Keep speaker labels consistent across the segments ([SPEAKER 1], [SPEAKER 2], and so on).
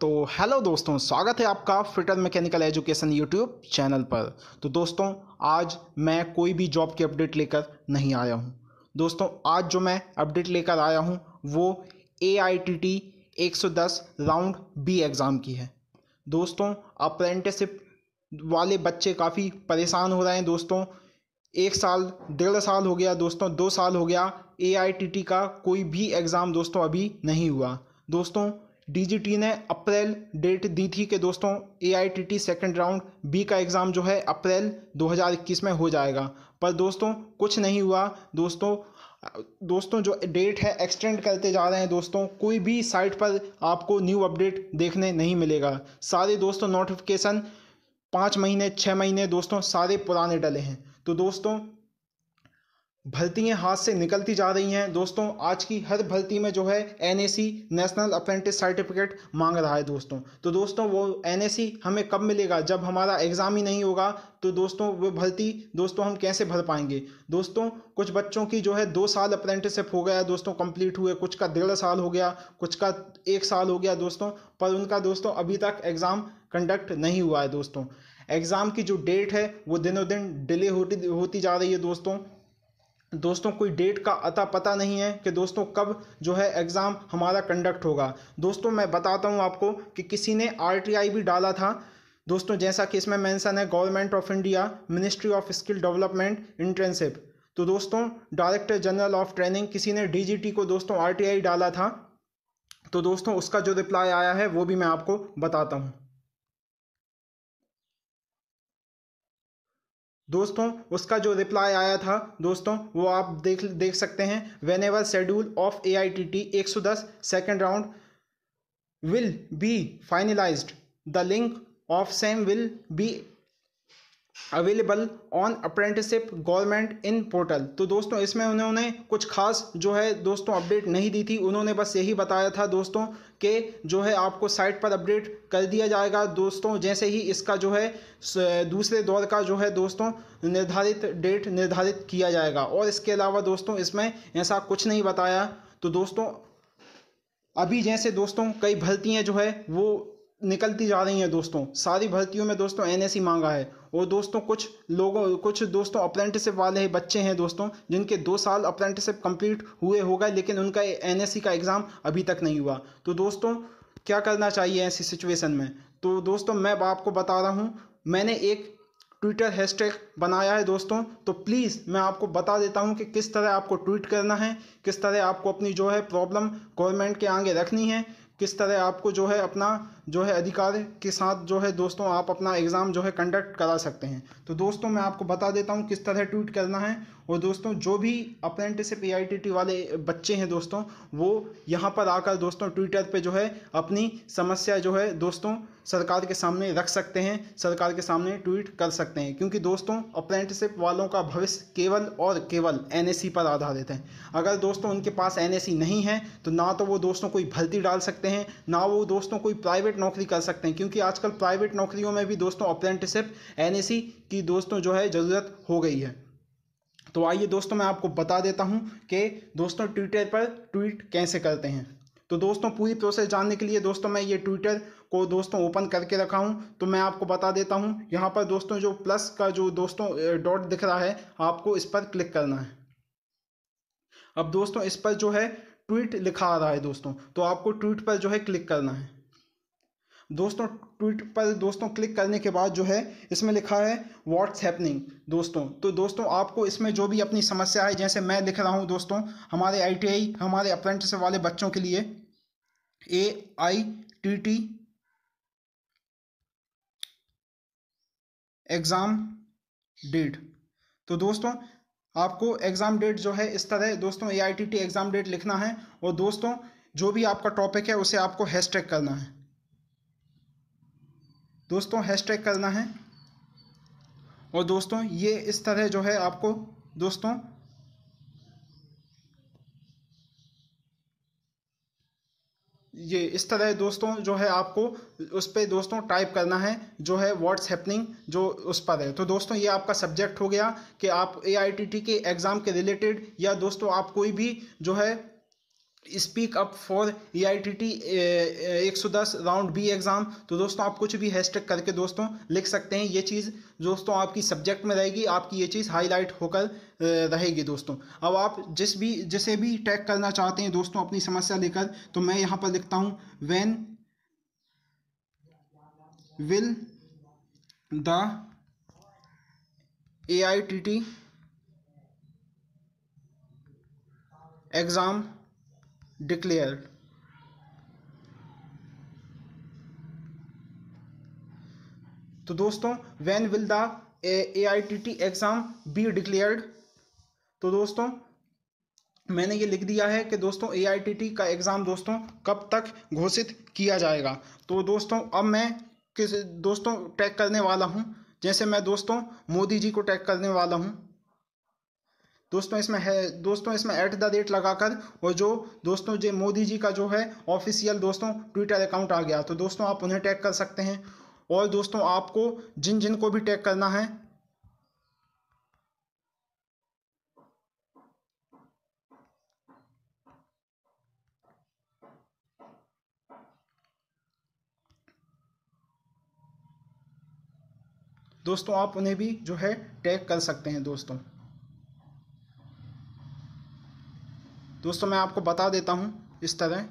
[SPEAKER 1] तो हेलो दोस्तों स्वागत है आपका fitter mechanical education YouTube channel पर तो दोस्तों आज मैं कोई भी जॉब की अपडेट लेकर नहीं आया हूं दोस्तों आज जो मैं अपडेट लेकर आया हूं वो ए आई टी टी एक सौ दस राउंड बी एग्ज़ाम की है दोस्तों अप्रेंटिसिप वाले बच्चे काफ़ी परेशान हो रहे हैं दोस्तों एक साल डेढ़ साल हो गया दोस्तों दो साल हो गया ए आई टी टी का कोई भी एग्ज़ाम दोस्तों अभी नहीं हुआ दोस्तों डीजीटी ने अप्रैल डेट दी थी कि दोस्तों एआईटीटी सेकंड राउंड बी का एग्ज़ाम जो है अप्रैल 2021 में हो जाएगा पर दोस्तों कुछ नहीं हुआ दोस्तों दोस्तों जो डेट है एक्सटेंड करते जा रहे हैं दोस्तों कोई भी साइट पर आपको न्यू अपडेट देखने नहीं मिलेगा सारे दोस्तों नोटिफिकेशन पाँच महीने छः महीने दोस्तों सारे पुराने डले हैं तो दोस्तों भर्तियाँ हाथ से निकलती जा रही हैं दोस्तों आज की हर भर्ती में जो है एन नेशनल अप्रेंटिस सर्टिफिकेट मांग रहा है दोस्तों तो दोस्तों वो एन हमें कब मिलेगा जब हमारा एग्ज़ाम ही नहीं होगा तो दोस्तों वो भर्ती दोस्तों हम कैसे भर पाएंगे दोस्तों कुछ बच्चों की जो है दो साल अप्रेंटिसशिप हो गया दोस्तों कंप्लीट हुए कुछ का डेढ़ साल हो गया कुछ का एक साल हो गया दोस्तों पर उनका दोस्तों अभी तक एग्ज़ाम कंडक्ट नहीं हुआ है दोस्तों एग्ज़ाम की जो डेट है वो दिनों दिन डिले होती होती जा रही है दोस्तों दोस्तों कोई डेट का अता पता नहीं है कि दोस्तों कब जो है एग्ज़ाम हमारा कंडक्ट होगा दोस्तों मैं बताता हूँ आपको कि किसी ने आरटीआई भी डाला था दोस्तों जैसा कि इसमें मेंशन है government of India ministry of skill development internship तो दोस्तों डायरेक्टर जनरल ऑफ ट्रेनिंग किसी ने डी को दोस्तों आर डाला था तो दोस्तों उसका जो रिप्लाई आया है वो भी मैं आपको बताता हूँ दोस्तों उसका जो रिप्लाई आया था दोस्तों वो आप देख देख सकते हैं whenever schedule of A I T T एक सौ दस second round will be finalized the link of same will be available on apprenticeship government in portal तो दोस्तों इसमें उन्होंने कुछ खास जो है दोस्तों अपडेट नहीं दी थी उन्होंने बस यही बताया था दोस्तों के जो है आपको साइट पर अपडेट कर दिया जाएगा दोस्तों जैसे ही इसका जो है दूसरे दौर का जो है दोस्तों निर्धारित डेट निर्धारित किया जाएगा और इसके अलावा दोस्तों इसमें ऐसा कुछ नहीं बताया तो दोस्तों अभी जैसे दोस्तों कई भर्तियाँ जो है वो निकलती जा रही हैं दोस्तों सारी भर्तियों में दोस्तों एन e मांगा है और दोस्तों कुछ लोगों कुछ दोस्तों अप्रेंटिसिप वाले बच्चे हैं दोस्तों जिनके दो साल अप्रेंटिसिप कंप्लीट हुए होगा लेकिन उनका एन e का एग्ज़ाम अभी तक नहीं हुआ तो दोस्तों क्या करना चाहिए ऐसी सिचुएशन में तो दोस्तों मैं आपको बता रहा हूँ मैंने एक ट्विटर हैशटैग बनाया है दोस्तों तो प्लीज़ मैं आपको बता देता हूँ कि किस तरह आपको ट्वीट करना है किस तरह आपको अपनी जो है प्रॉब्लम गवर्नमेंट के आगे रखनी है किस तरह आपको जो है अपना जो है अधिकार के साथ जो है दोस्तों आप अपना एग्ज़ाम जो है कंडक्ट करा सकते हैं तो दोस्तों मैं आपको बता देता हूँ किस तरह ट्वीट करना है और दोस्तों जो भी अप्रेंटिसिप ए वाले बच्चे हैं दोस्तों वो यहाँ पर आकर दोस्तों ट्विटर पे जो है अपनी समस्या जो है दोस्तों सरकार के सामने रख सकते हैं सरकार के सामने ट्वीट कर सकते हैं क्योंकि दोस्तों अप्रेंटिसिप वालों का भविष्य केवल और केवल एन पर आधारित है अगर दोस्तों उनके पास एन नहीं है तो ना तो वो दोस्तों कोई भर्ती डाल सकते हैं ना वो दोस्तों कोई प्राइवेट नौकरी कर सकते हैं क्योंकि आजकल प्राइवेट नौकरियों में भी दोस्तों अप्रेंटिसिप एन की दोस्तों जो है ज़रूरत हो गई है तो आइए दोस्तों मैं आपको बता देता हूँ कि दोस्तों ट्विटर पर ट्वीट कैसे करते हैं तो दोस्तों पूरी प्रोसेस जानने के लिए दोस्तों मैं ये ट्विटर को दोस्तों ओपन करके रखा हूँ तो मैं आपको बता देता हूँ यहाँ पर दोस्तों जो प्लस का जो दोस्तों डॉट दिख रहा है आपको इस पर क्लिक करना है अब दोस्तों इस पर जो है ट्वीट लिखा आ रहा है दोस्तों तो आपको ट्वीट पर जो है क्लिक करना है दोस्तों ट्वीट पर दोस्तों क्लिक करने के बाद जो है इसमें लिखा है व्हाट्स हैपनिंग दोस्तों तो दोस्तों आपको इसमें जो भी अपनी समस्या है जैसे मैं लिख रहा हूँ दोस्तों हमारे आई हमारे अप्रेंटिस वाले बच्चों के लिए A I T T exam date तो दोस्तों आपको एग्ज़ाम डेट जो है इस तरह दोस्तों A I T T exam date लिखना है और दोस्तों जो भी आपका टॉपिक है उसे आपको हैशटैग करना है दोस्तों हैशटैग करना है और दोस्तों ये इस तरह जो है आपको दोस्तों ये इस तरह दोस्तों जो है आपको उस पर दोस्तों टाइप करना है जो है व्हाट्स हैपनिंग जो उस पर है तो दोस्तों ये आपका सब्जेक्ट हो गया कि आप ए के एग्ज़ाम के रिलेटेड या दोस्तों आप कोई भी जो है speak up for E I T T एक सौ दस राउंड बी एग्ज़ाम तो दोस्तों आप कुछ भी हैशटैग करके दोस्तों लिख सकते हैं ये चीज़ दोस्तों आपकी सब्जेक्ट में रहेगी आपकी ये चीज़ हाईलाइट होकर रहेगी दोस्तों अब आप जिस भी जिसे भी टैग करना चाहते हैं दोस्तों अपनी समस्या लेकर तो मैं यहाँ पर लिखता हूँ when will the A I T T exam declared तो दोस्तों when will the A I T T exam be declared तो दोस्तों मैंने ये लिख दिया है कि दोस्तों ए आई टी टी का एग्ज़ाम दोस्तों कब तक घोषित किया जाएगा तो दोस्तों अब मैं किस दोस्तों टैग करने वाला हूँ जैसे मैं दोस्तों मोदी जी को टैग करने वाला हूँ दोस्तों इसमें है दोस्तों इसमें ऐट द रेट लगाकर और जो दोस्तों जो मोदी जी का जो है ऑफिशियल दोस्तों ट्विटर अकाउंट आ गया तो दोस्तों आप उन्हें टैग कर सकते हैं और दोस्तों आपको जिन जिन को भी टैग करना है दोस्तों आप उन्हें भी जो है टैग कर सकते हैं दोस्तों दोस्तों मैं आपको बता देता हूँ इस तरह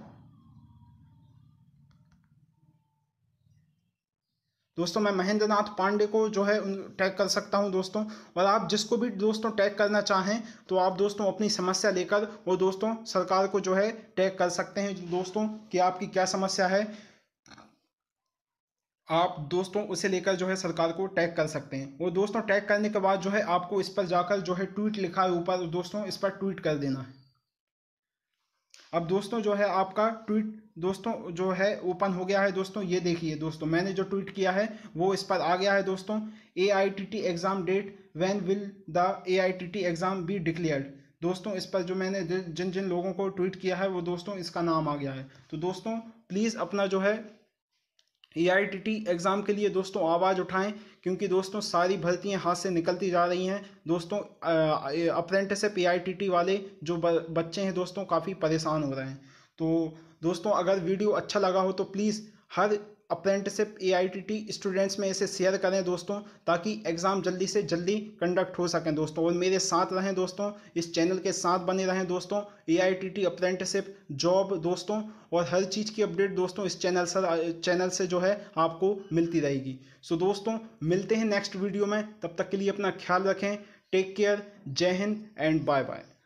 [SPEAKER 1] दोस्तों मैं महेंद्र नाथ पांडे को जो है टैग कर सकता हूं दोस्तों और आप जिसको भी दोस्तों टैग करना चाहें तो आप दोस्तों अपनी समस्या लेकर और दोस्तों सरकार को जो है टैग कर सकते हैं दोस्तों कि आपकी क्या समस्या है आप दोस्तों उसे लेकर जो है सरकार को टैग कर सकते हैं और दोस्तों टैग करने के बाद जो है आपको इस पर जाकर जो है ट्वीट लिखा है ऊपर दोस्तों इस पर ट्वीट कर देना है अब दोस्तों जो है आपका ट्वीट दोस्तों जो है ओपन हो गया है दोस्तों ये देखिए दोस्तों मैंने जो ट्वीट किया है वो इस पर आ गया है दोस्तों A I T T exam date when will the A I T T exam be declared दोस्तों इस पर जो मैंने जिन जिन लोगों को ट्वीट किया है वो दोस्तों इसका नाम आ गया है तो दोस्तों प्लीज़ अपना जो है ई एग्ज़ाम के लिए दोस्तों आवाज़ उठाएं क्योंकि दोस्तों सारी भर्तियां हाथ से निकलती जा रही हैं दोस्तों अप्रेंटिसप टी वाले जो बच्चे हैं दोस्तों काफ़ी परेशान हो रहे हैं तो दोस्तों अगर वीडियो अच्छा लगा हो तो प्लीज़ हर अप्रेंटिसिप ए स्टूडेंट्स में इसे शेयर करें दोस्तों ताकि एग्ज़ाम जल्दी से जल्दी कंडक्ट हो सकें दोस्तों और मेरे साथ रहें दोस्तों इस चैनल के साथ बने रहें दोस्तों A I T T apprenticeship job दोस्तों और हर चीज़ की अपडेट दोस्तों इस चैनल से चैनल से जो है आपको मिलती रहेगी सो दोस्तों मिलते हैं नेक्स्ट वीडियो में तब तक के लिए अपना ख्याल रखें टेक केयर जय हिंद एंड बाय बाय